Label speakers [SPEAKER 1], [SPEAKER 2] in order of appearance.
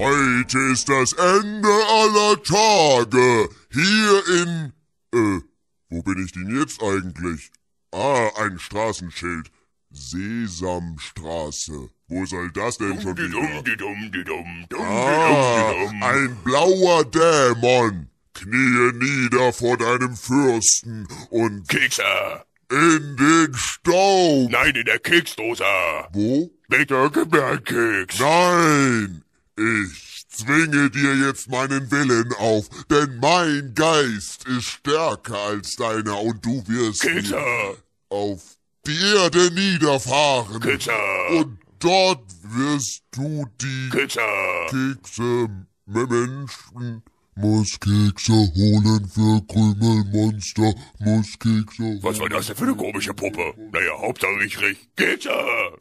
[SPEAKER 1] Heute ist das Ende aller Tage. Hier in. Äh, wo bin ich denn jetzt eigentlich? Ah, ein Straßenschild. Sesamstraße. Wo soll das denn schon
[SPEAKER 2] wieder? Ah,
[SPEAKER 1] ein blauer Dämon. Knie nieder vor deinem Fürsten und... Kekser!
[SPEAKER 3] In den Staub! Nein, in der Keksdose! Wo? Bitte gib mir einen Keks!
[SPEAKER 1] Nein! zwinge dir jetzt meinen Willen auf, denn mein Geist ist stärker als deiner und du wirst Kitter. auf die Erde niederfahren. Kitter. Und dort wirst du die Kitter. Kekse Menschen
[SPEAKER 4] muss Kekse holen für Krümelmonster, muss Kekse. holen. Was war
[SPEAKER 2] das denn für eine komische Puppe? Naja, hauptsächlich Gitter.